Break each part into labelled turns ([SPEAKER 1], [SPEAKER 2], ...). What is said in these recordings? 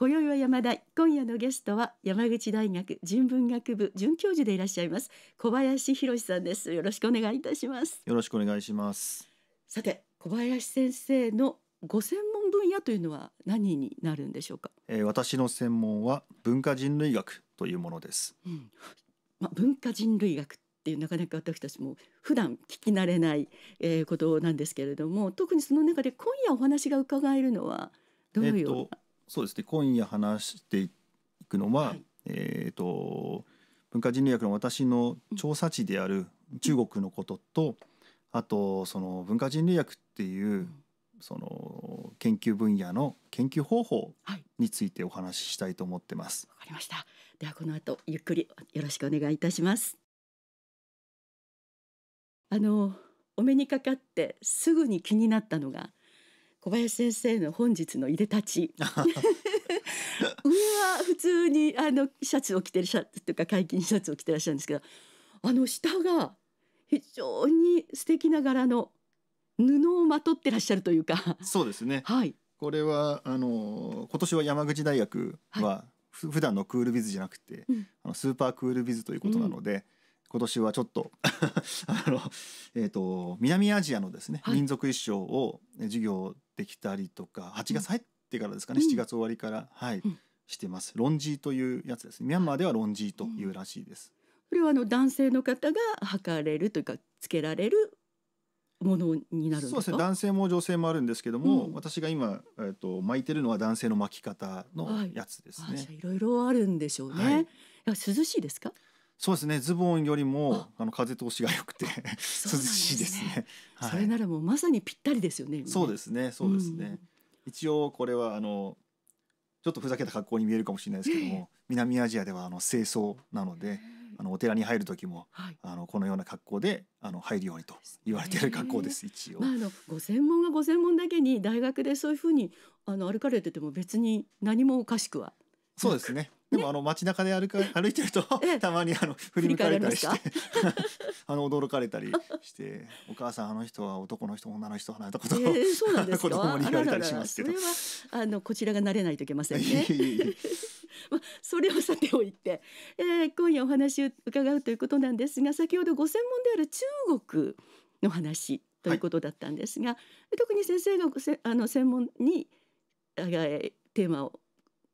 [SPEAKER 1] 今宵は山田今夜のゲストは山口大学人文学部准教授でいらっしゃいます小林博さんですよろしくお願いいたします
[SPEAKER 2] よろしくお願いします
[SPEAKER 1] さて小林先生のご専門分野というのは何になるんでしょうか、
[SPEAKER 2] えー、私の専門は文化人類学というものです、
[SPEAKER 1] うん、まあ、文化人類学っていうなかなか私たちも普段聞き慣れない、えー、ことなんですけれども特にその中で今夜お話が伺えるのは
[SPEAKER 2] どういうような、えーそうですね今夜話していくのは、はい、えっ、ー、と文化人類学の私の調査地である中国のことと、あとその文化人類学っていう、その研究分野の研究方法についてお話ししたいと思ってます。わ、
[SPEAKER 1] はい、かりました。ではこの後ゆっくりよろしくお願いいたします。あのお目にかかってすぐに気になったのが小林先生の本日のいでたち上は 普通にあのシャツを着てるシャツというか解禁シャツを着てらっしゃるんですけどあの下が非常に素敵な柄の布をまとってらっしゃるという
[SPEAKER 2] かそうですね、はい、これはあの今年は山口大学は、ふ、普段のクールビズじゃなくて、あのスーパークールビズということなので、うん今年はちょっと あの、えーと、南アジアのですね、はい、民族衣装を授業ってきたりとか8月入ってからですかね、うん、7月終わりから、はい、うん、してますロンジーというやつですミャンマーではロンジーというらしいです、
[SPEAKER 1] これはあの男性の方が履かれるというかつけられる
[SPEAKER 2] ものになるんですか、ね、男性も女性もあるんですけども、うん、私が今、えーと、巻いてるのは男性の巻き方のやつですね、はい、い
[SPEAKER 1] ろいろあるんでしょうね、はい、涼しいですか
[SPEAKER 2] そうですねズボンよりもあの風通しが良くて、涼しいですね、はい、それならもうまさにぴったりですよねそうですねそうですね、うん、一応これはあのちょっとふざけた格好に見えるかもしれないですけども、南アジアではあの清掃なのであのお寺に入る時も、はい、あのこのような格好であの入るようにと言われている格好です、一応、まあ、あ
[SPEAKER 1] のご専門がご専門だけに大学でそういうふうにあの歩かれてても
[SPEAKER 2] 別に何もおかしくはそうですねでもあの街中で歩か歩いてるとたまにあの振り向かれたりして あの驚かれたりして「お母さんあの人は男の人女の人」なんてことを、えー、そうなんですか子供に言われたりしますけど。ららら
[SPEAKER 1] それはあのこちらが慣れないといけませんね。まあ、それをさておいて、えー、今夜お話を伺うということなんですが先ほどご専門である中国の話ということだったんですが、はい、特に先生があの専門にあテーマを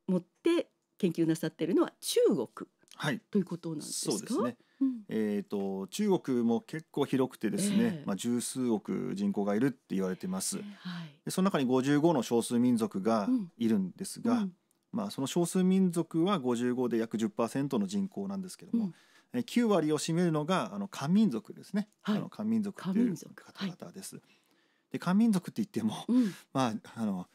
[SPEAKER 1] 持って研究なさってるのは中国、
[SPEAKER 2] はい、ということなんですか。そうですね。うん、えっ、ー、と中国も結構広くてですね、えー、まあ十数億人口がいるって言われてます。えー、はい、でその中に五十五の少数民族がいるんですが、うんうん、まあその少数民族は五十五で約十パーセントの人口なんですけども。うん、9割を占めるのがあの漢民族ですね、はい、あの漢民族という方々です。で漢民族って言っても、まああの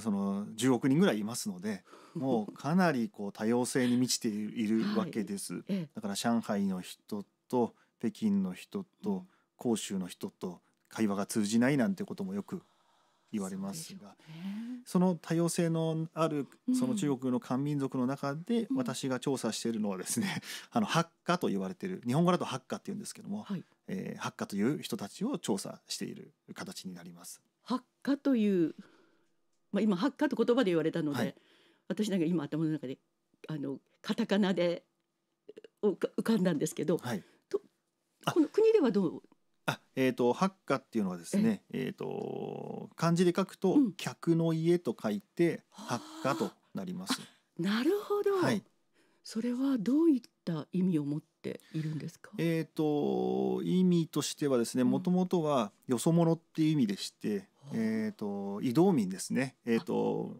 [SPEAKER 2] その10億人ぐらいいますので もうかなりこう多様性に満ちているわけです、だから上海の人と北京の人と広州の人と会話が通じないなんてこともよく言われますがそ,、の多様性のあるその中国の漢民族の中で私が調査しているのはですね、あのハッカと言われている日本語だとハッカって言うんですけども、はえハッカという人たちを調査している形になります。
[SPEAKER 1] ハッカというまあ、今ハッカと言葉で言われたので、はい、私なんか今頭の中であのカタカナで浮かんだんですけど、はい、とこの国ではど
[SPEAKER 2] うあえーと、とハッっていうのはですね、えーと、漢字で書くと、うん、客の家と書いてハッカとなります。
[SPEAKER 1] なるほど、はい、それはどういった意味
[SPEAKER 2] を持っているんですかえーと意味としてはですねもともとはよそ者っていう意味でして、えっ、と移動民ですね。えっ、と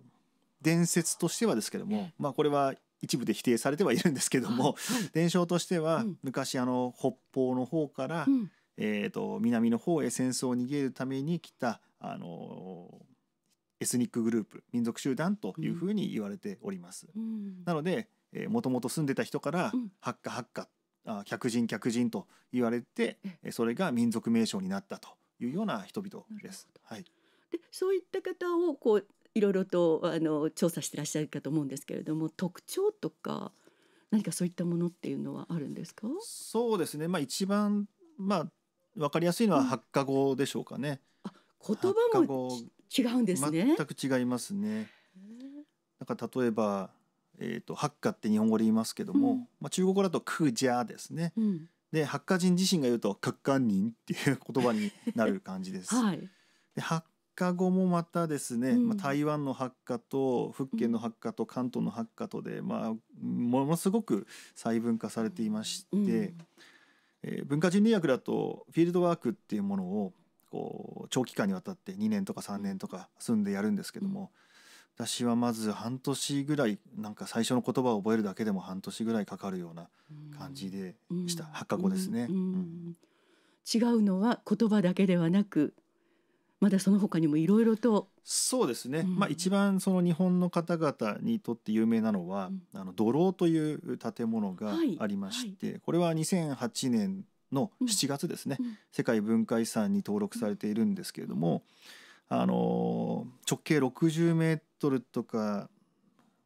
[SPEAKER 2] 伝説としてはですけども、まあこれは一部で否定されてはいるんですけども、伝承としては昔あの北方の方から、えっ、と南の方へ戦争を逃げるために来たあのエスニックグループ民族集団というふうに言われております。なので、えー、もともと住んでた人から「ハッカハッカ」あ「客人客人」と言われてそれが民族名称になったというような人々です。はい、
[SPEAKER 1] でそういった方をこういろいろとあの調査してらっしゃるかと思うんですけれども特徴とか何かそういったものっていうのはあ
[SPEAKER 2] るんですかそうですね、まあ、一番、まあ、わかりやすいのは発火語でしょうかね。うん、あ言葉も違うんですね。全く違いますね。なんか例えば、えーと、と発火って日本語で言いますけども、うん、まあ、中国語だとクジャですね。うんでハッカ人自身が言うと「カッ人」っていう言葉になる感じです。はい、で発火後もまたですね、うん、まあ、台湾の発火と福建の発火と関東の発火とで、まあ、ものすごく細分化されていまして、うん、えー、文化人類学だとフィールドワークっていうものをこう長期間にわたって2年とか3年とか住んでやるんですけども。うん私はまず半年ぐらいなんか最初の言葉を覚えるだけでも半年ぐらいかかるような感じで
[SPEAKER 1] した、うん、発覚後ですね、うん、違うのは言葉だけではな
[SPEAKER 2] くまだその他にもいろいろとそうですね、うん、まあ一番その日本の方々にとって有名なのは、うん、あの土楼という建物がありまして、はいはい、これは2008年の7月ですね、うん、世界文化遺産に登録されているんですけれども、あの直径60メートルとか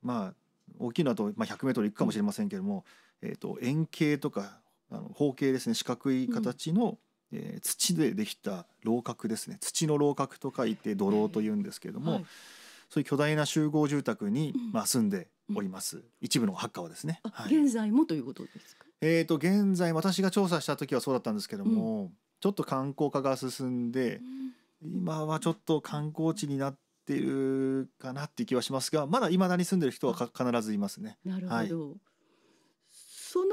[SPEAKER 2] まあ大きいのだと、まあ、100メートルいくかもしれませんけれども、えー、と円形とかあの方形ですね四角い形の、うえ土でできた楼閣ですね土の楼閣と書いて土楼というんですけれども、そういう巨大な集合住宅に、まあ、住んでおります、一部のハッカはですね、現在もということですかえー、と現在私が調査した時はそうだったんですけども、ちょっと観光化が進んで、今はちょっと観光地になってるかなっていう気はしますがまだいだに住んでる人は必ずいますね。なるほど、はい、
[SPEAKER 1] その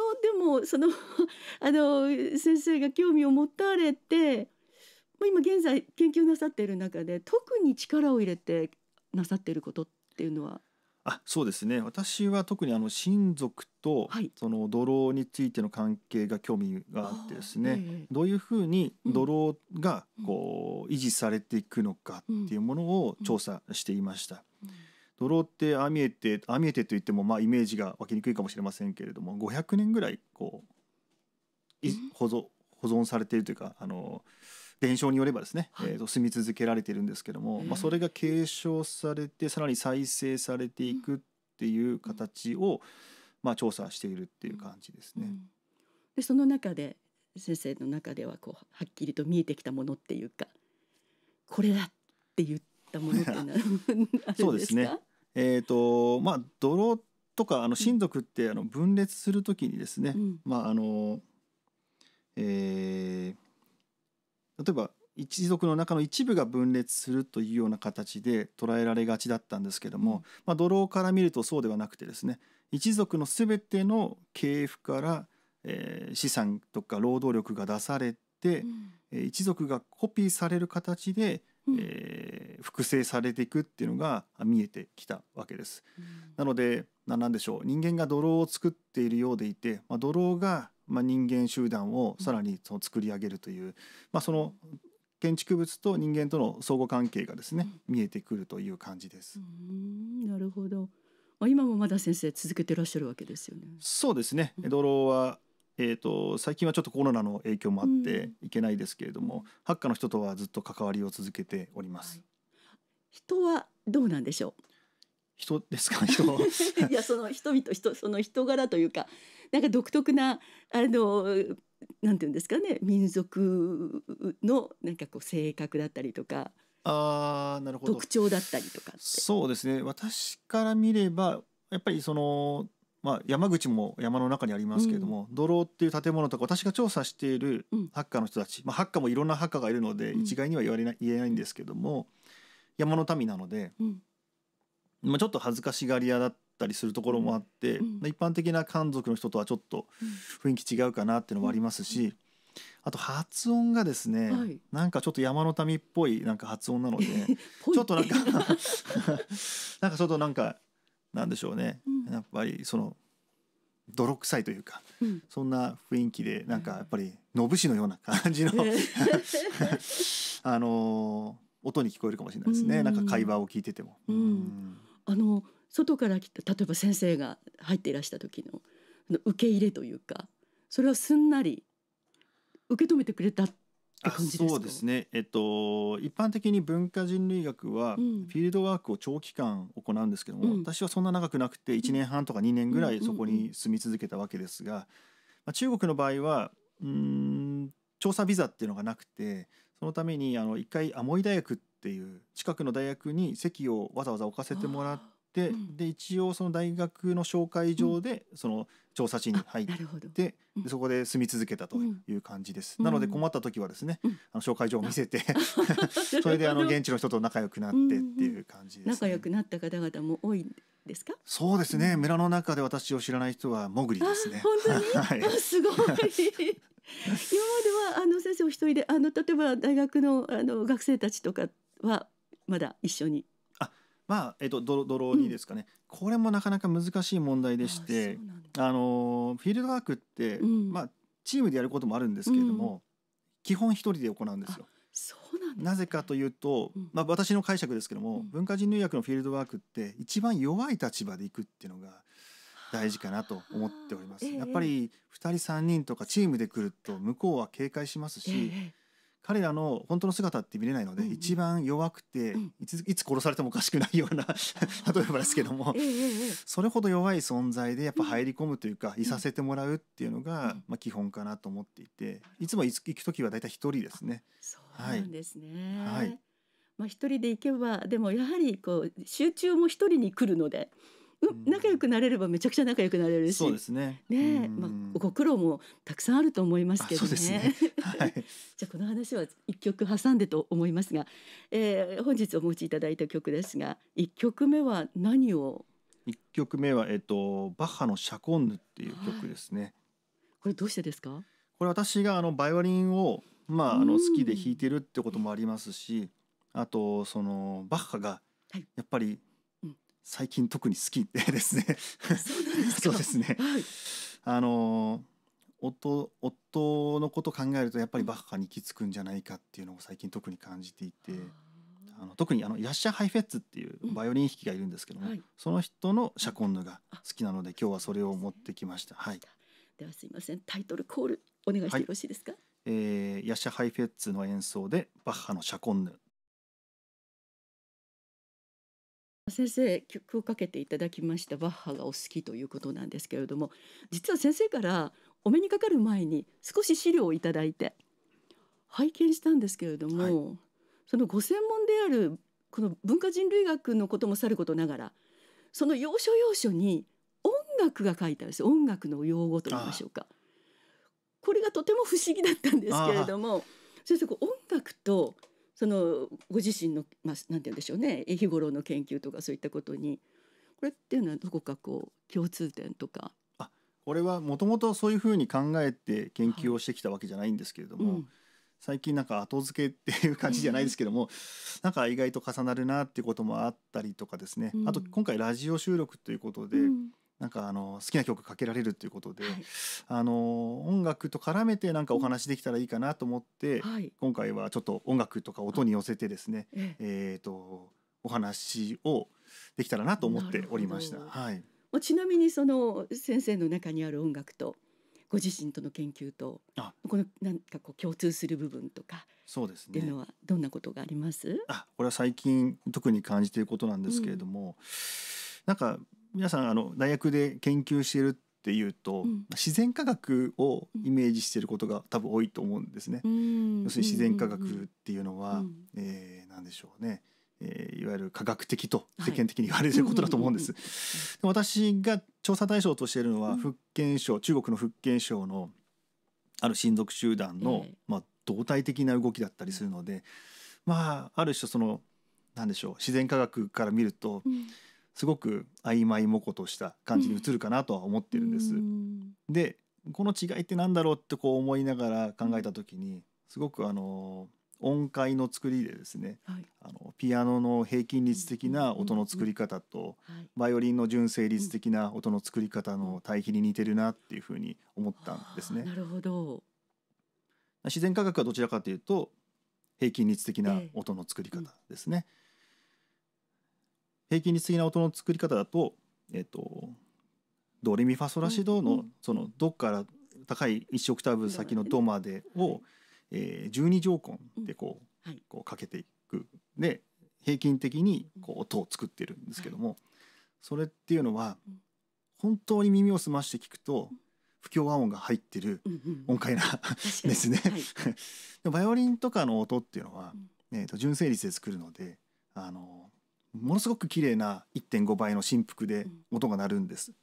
[SPEAKER 1] でもその あの先生が興味を持たれて今現在研究なさっている中で特に力を入れてなさっていることっていうのは
[SPEAKER 2] あそうですね私は特にあの親族とその土牢についての関係が興味があってですああねええどういうふうに泥がこう維持されていくのかっていうものを調査していました。土牢ってああ見えてああ見えてといってもまあイメージが湧きにくいかもしれませんけれども500年ぐらいこうい保存保存されているというかあの伝承によればですね、はい、えー、と住み続けられてるんですけども、まあ、それが継承されてさらに再生されていくっていう形を、まあ、調査しているっていう感じですね。うん、
[SPEAKER 1] でその中で先生の中ではこうはっきりと見えてきたものっていうか
[SPEAKER 2] これだって言ったものっ
[SPEAKER 1] て そうですね。
[SPEAKER 2] えーとまあ、泥とかあの親族ってあの分裂するときにですね、うん、まああのえー、例えば一族の中の一部が分裂するというような形で捉えられがちだったんですけども、まあ、ドローから見るとそうではなくてですね一族の全ての系譜から、えー、資産とか労働力が出されて、うん、一族がコピーされる形で、えー、複製されていくっていうのが見えてきたわけです。うん、なので何でしょう人間が泥を作っているようでいて、まあ、泥がまあ、人間集団をさらにその作り上げるという、まあ、その建築物と人間との相互関係がですね見えてくるという感じです。
[SPEAKER 1] なるほど今もまだ先生続けてらっしゃるわけですよね。
[SPEAKER 2] そうですね。江戸楼は、えーと、最近はちょっとコロナの影響もあっていけないですけれども、うん、ハッカの人とはずっと関わりを続けております、はい、人はどうなんでしょう人ですか 人
[SPEAKER 1] いやその人々人その人柄というかなんか独特なあのなんていうんですかね民族のなんかこう性格だったりとか
[SPEAKER 2] あなるほど特徴だったりとかそうですね私から見ればやっぱりその、まあ、山口も山の中にありますけれども、うん、泥っていう建物とか私が調査しているハッカーの人たち、うん、まあ、ハッカーもいろんなハッカーがいるので、一概には言われない言えないんですけども山の民なので、うん、まあ、ちょっと恥ずかしがり屋だったりするところもあって、うん、一般的な漢族の人とはちょっと雰囲気違うかなっていうのもありますし、あと発音がですね、はい、なんかちょっと山の民っぽいなんか発音なので ちょっとなんか なんかちょっとなんかなんでしょうね、うん、やっぱりその泥臭いというか、うん、そんな雰囲気でなんかやっぱり野武士のような感じの あのー、音に聞こえるかもしれないですね、ん、なんか会話を聞いてても。
[SPEAKER 1] うんあの外から来た例えば先生が入っていらした時の受け入れというかそれはすんなり受け止めてくれた
[SPEAKER 2] 感じそうですね、えっと、一般的に文化人類学はフィールドワークを長期間行うんですけども、うん、私はそんな長くなくて1年半とか2年ぐらいそこに住み続けたわけですが、まあ、中国の場合はうん調査ビザっていうのがなくてそのためにあの一回アモイ大学ってっていう近くの大学に席をわざわざ置かせてもらって、うん、で一応その大学の紹介状でその調査地に入って、うん、そこで住み続けたという感じです、うん、なので困った時はですね、あの紹介状を見せて
[SPEAKER 1] それであの現地
[SPEAKER 2] の人と仲良くなってっていう感じです、ね、仲
[SPEAKER 1] 良くなった方々も多いですか。
[SPEAKER 2] そうですね。村の中で私を知らない人はモグリで
[SPEAKER 1] すね。本当に。はい、すごい。今ま
[SPEAKER 2] で
[SPEAKER 1] はあの先生お一人であの例えば大学のあの
[SPEAKER 2] 学生たちとかはまだ一緒にあ、まあえっと、ドドローにですかね、うん、これもなかなか難しい問題でしてあのフィールドワークって、うん、まあ、チームでやることもあるんですけれども、うん、基本一人で行うんですよ。そうなん、ね、なぜかというと、まあ、私の解釈ですけれども、文化人類学のフィールドワークって一番弱い立場でいくっていうのが大事かなと思っております。やっぱり二人三人とかチームで来ると向こうは警戒しますし、えー彼らの本当の姿って見れないので、うんうん、一番弱くて、いついつ殺されてもおかしくないような 例えばですけども、えええ、それほど弱い存在でやっぱ入り込むというか、うん、いさせてもらうっていうのが、うん、まあ、基本かなと思っていていつも行く時は大体一人ですね。そうなん
[SPEAKER 1] ですね、はい、はい、まあ、一人で行けばでもやはりこう集中も一人に来るので。仲良くなれればめちゃくちゃ仲良くなれるしそうです
[SPEAKER 2] ねね、まあ、ご
[SPEAKER 1] 苦労もたくさんあると思いますけどね。ね はい、じゃあこの話は1曲挟んでと思いますが、えー、本日お持ちいただいた曲ですが1曲目は何を
[SPEAKER 2] 1曲目は、えーと、バッハの「シャコンヌ」っていう曲ですね。
[SPEAKER 1] これどうしてですか
[SPEAKER 2] これ私があのバイオリンを、まあ、あの好きで弾いてるってこともありますし、あとそのバッハがやっぱり、はい最近特に好きでですねそうですね、はい、あの夫夫のこと考えるとやっぱりバッハに行き着くんじゃないかっていうのを最近特に感じていて、あの特にあのヤッシャ・ハイフェッツっていうバイオリン弾きがいるんですけども、うんはい、その人のシャコンヌが好きなので今日はそれを持ってきました。はい、ではすいませんタイトルコールお願いしてよろしいですか、はい、えー、ヤッシャ・ハイフェッツの演奏でバッハのシャコンヌ
[SPEAKER 1] 先生曲をかけていただきましたバッハがお好きということなんですけれども実は先生からお目にかかる前に少し資料をいただいて拝見したんですけれども、はい、そのご専門であるこの文化人類学のこともさることながらその要所要所に音楽が書いてあるんです音楽の用語と言いましょうかこれがとても不思議だったんですけれども先生音楽とそのご自身の、まあ、なんて言うんでしょうね日頃の研究とかそういったことにこれっていうのはどこかこう共通点とか。あ
[SPEAKER 2] 俺はもともとそういうふうに考えて研究をしてきたわけじゃないんですけれども、はいうん、最近なんか後付けっていう感じじゃないですけども、うん、なんか意外と重なるなっていうこともあったりとかですね、うん、あと今回ラジオ収録ということで、うんなんかあの好きな曲かけられるということで、はい、あの音楽と絡めてなんかお話できたらいいかなと思って、はい、今回はちょっと音楽とか音に寄せてですね、はい、えっ、ー、とお話をできたらなと思っておりました。はい。
[SPEAKER 1] もうちなみにその先生の中にある音楽とご自身との研究とこのなんかこう共通する部分とかそうですねっていうのはどんなこ
[SPEAKER 2] とがあります？あ、これは最近特に感じていることなんですけれども、うん、なんか皆さんあの大学で研究しているっていうと、うん、自然科学をイメージしていることが多分多いと思うんですね。要するに自然科学っていうのは、うん、えー、何でしょうね、えー、いわゆる科学的と世間的に言われてることだと思うんです。で私が調査対象としているのは福建省、中国の福建省のある親族集団の、えー、まあ、動体的な動きだったりするので、まあある種その何でしょう自然科学から見ると、うん、すごく曖昧模糊とした感じに映るかなとは思ってるんです。でこの違いって何だろうってこう思いながら考えた時にすごくあの音階の作りでですね、はい、あのピアノの平均率的な音の作り方と、バイオリンの純正率的な音の作り方の対比に似てるなっていうふうに思ったんですね。なるほど自然科学はどちらかというと平均率的な音の作り方ですね。えうん平均律的な音の作り方だと、えっと、ドレミファソラシドのそのドから高い1オクターブ先のドまでを、えー、12乗根でこう,、こうかけていくで平均的にこう音を作ってるんですけども、それっていうのは本当に耳を澄まして聞くと不協和音が入ってる音階な、ですね。でバイオリンとかの音っていうのは、えー、と純正率で作るのであのものすごく綺麗な1.5倍の振幅で音が鳴るんです。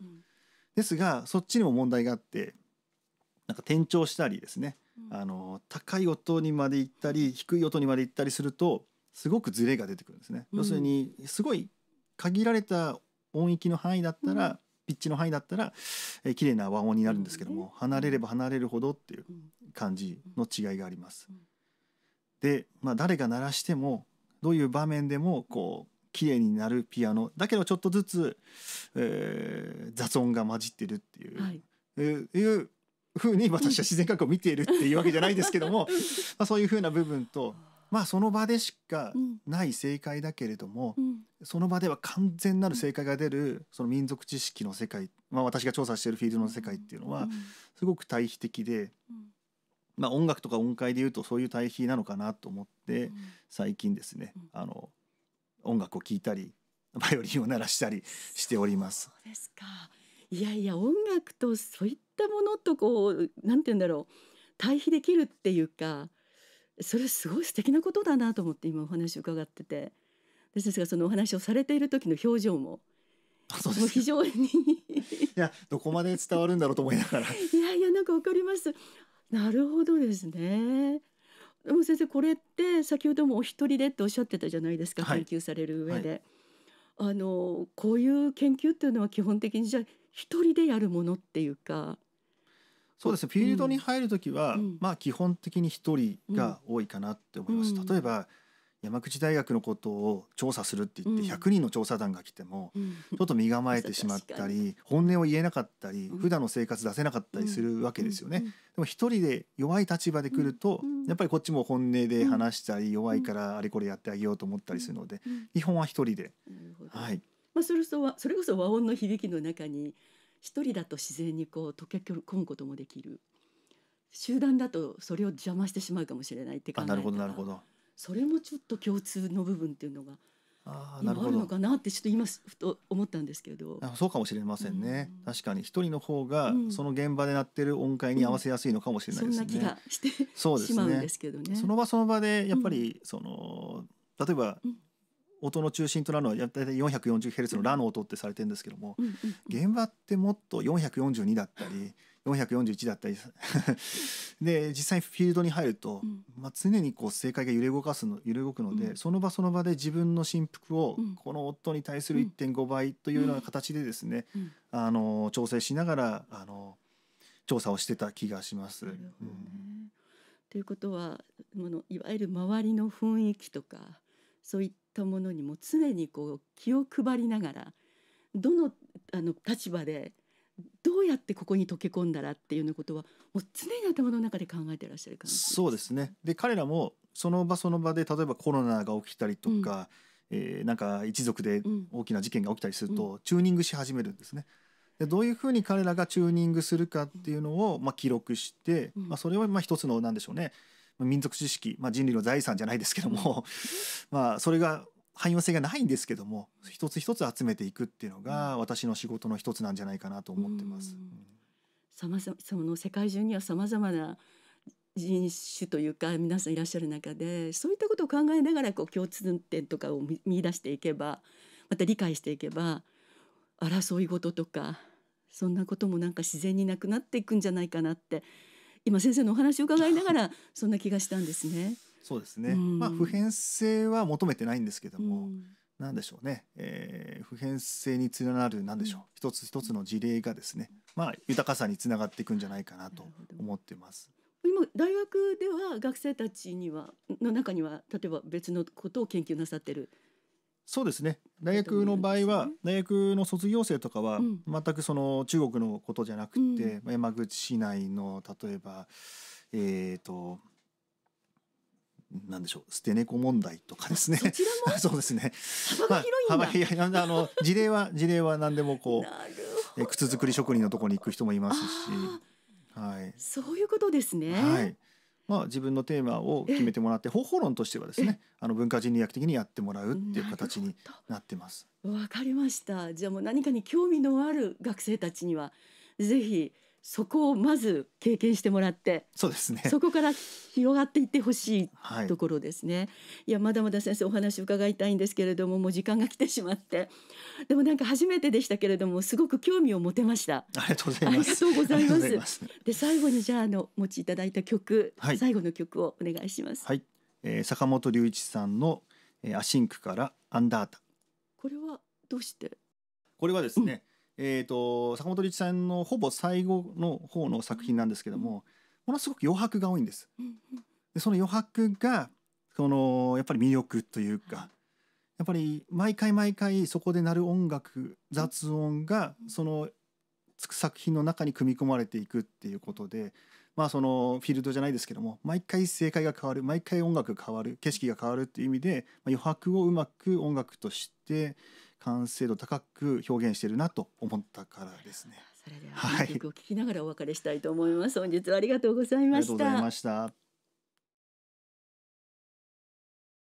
[SPEAKER 2] ですがそっちにも問題があってなんか転調したりですね、あの高い音にまで行ったり低い音にまで行ったりするとすごくズレが出てくるんですね。要するにすごい限られた音域の範囲だったら、うん、ピッチの範囲だったら、え綺麗な和音になるんですけども、離れれば離れるほどっていう感じの違いがあります。で、まあ、誰が鳴らしてもどういう場面でもこう綺麗になるピアノだけどちょっとずつ、えー、雑音が混じってるっていう、はい、いうふうに私は自然科学を見ているっていうわけじゃないですけども まあそういうふうな部分と、まあ、その場でしかない正解だけれども、うん、その場では完全なる正解が出るその民族知識の世界、まあ、私が調査しているフィールドの世界っていうのはすごく対比的で。まあ、音楽とか音階でいうとそういう対比なのかなと思って最近ですね、あの音楽を聴いたりバイオリンを鳴らしたりしております。そ
[SPEAKER 1] うですかいやいや音楽とそういったものとこうなんて言うんだろう対比できるっていうかそれすごい素敵なことだなと思って今お話を伺っててですがそのお話をされている時の表情もそうです非常に い
[SPEAKER 2] やどこまで伝わるんだろうと思いながら
[SPEAKER 1] いやいやなんかわかりますなるほどですねでも先生これって先ほどもお一人でっておっしゃってたじゃないですか、研究される上で、はい、あのこういう研究っていうのは基本的にじゃあ一人でやるものっていうかそうですねフィールドに入
[SPEAKER 2] る時は、うん、まあ基本的に一人が多いかなって思います、うん、例えば山口大学のことを調査するって言って100人の調査団が来ても、ちょっと身構えてしまったり本音を言えなかったり普段の生活出せなかったりするわけですよね。でも一人で弱い立場で来るとやっぱりこっちも本音で話したり弱いからあれこれやってあげようと思ったりするので基本は一人で。はい、
[SPEAKER 1] まあ、それそそれこそ和音の響きの中に一人だと自然にこう溶け込むこともできる集団だとそれを邪魔してしまうかもしれないって考えたらなるほどなるほどそれもちょっと共通の部分っていうのが
[SPEAKER 2] あ今あるのかなってちょっと今ふと思ったんですけどあそうかもしれませんね、うん、確かに一人の方がその現場で鳴ってる音階に合わせやすいのかもしれないですね、うん、そんな気が
[SPEAKER 1] してそうです、ね、しまうんですけどねそ
[SPEAKER 2] の場その場でやっぱりその、うん、例えば、音の中心となるのは大体 440Hz のラの音ってされてるんですけども、現場ってもっと442だったり441だったり で実際フィールドに入ると、うん、まあ、常にこう正解が揺れ動かすの揺れ動くので、うん、その場その場で自分の振幅をこの夫に対する1.5倍というような形でですね、あの調整しながらあの調査をしてた気がします。ね、
[SPEAKER 1] ということはものいわゆる周りの雰囲気とかそういったものにも常にこう気を配りながらどのあの立場でどうやってここに溶け込んだらっていうようなことはもう常に頭の中で考えてらっしゃる感じ
[SPEAKER 2] そうですねで彼らもその場その場で例えばコロナが起きたりとか、うん、えー、なんか一族で大きな事件が起きたりすると、うん、チューニングし始めるんですね。でどういうふうに彼らがチューニングするかっていうのを、まあ、記録して、うん、まあ、それはまあ一つのなんでしょうね民族知識、まあ、人類の財産じゃないですけども、まあ、それが汎用性がないんですけども一つ一つ集めていくっていうのが私の仕事の一つなんじゃないかなと思ってます。
[SPEAKER 1] さまざその世界中にはさまざまな人種というか皆さんいらっしゃる中でそういったことを考えながらこう共通点とかを見出していけばまた理解していけば争い事とかそんなこともなんか自然になくなっていくんじゃないかなって今先生のお話を伺いながらそんな気がしたんですね。
[SPEAKER 2] そうですね、うん、まあ、普遍性は求めてないんですけども、うん、なんでしょうね、えー、普遍性につながるなんでしょう、うん、一つ一つの事例がですね、まあ、豊かさにつながっていくんじゃないかなと思ってます。
[SPEAKER 1] 今大学では学生たちにはの中には例えば別
[SPEAKER 2] のことを研究なさってるそうですね大学の場合は、大学の卒業生とかは全くその中国のことじゃなくて、うん、山口市内の例えば、えーとなんでしょう捨て猫問題とかですね。そうですね。幅広いんだ。あの事例は 事例は何でもこう、え靴作り職人のところに行く人もいますし、はい。そういうことですね。はい。まあ自分のテーマを決めてもらって方法論としてはですね、あの文化人類学的にやってもらうっていう形になってます。
[SPEAKER 1] わかりました。じゃあもう何かに興味のある学生たちにはぜひ。そこをまず経験してもらってそ
[SPEAKER 2] うですねそこ
[SPEAKER 1] から広がっていってほしいところですね、はい、いやまだまだ先生お話伺いたいんですけれどももう時間が来てしまってでもなんか初めてでしたけれどもすごく興味を持てましたあ
[SPEAKER 2] りがとうございますありがとうございます
[SPEAKER 1] で最後にじゃあの持ちいただいた曲、
[SPEAKER 2] はい、最後の曲をお願いしますはい、えー、坂本龍一さんの、えー、アシンクからアンダータ
[SPEAKER 1] これはど
[SPEAKER 2] うしてこれはですね、うんえーと、坂本龍一さんのほぼ最後の方の作品なんですけどもものすごく余白が多いんです。でその余白がそのやっぱり魅力というかやっぱり毎回毎回そこで鳴る音楽雑音がその作品の中に組み込まれていくっていうことでまあそのフィールドじゃないですけども毎回正解が変わる毎回音楽が変わる景色が変わるっていう意味で余白をうまく音楽として完成度高く表現してるなと思ったからですね。それでは、はい、曲
[SPEAKER 1] を聴きながらお別れしたいと思います。本日はありがとうございました。ありがとうございま
[SPEAKER 2] した。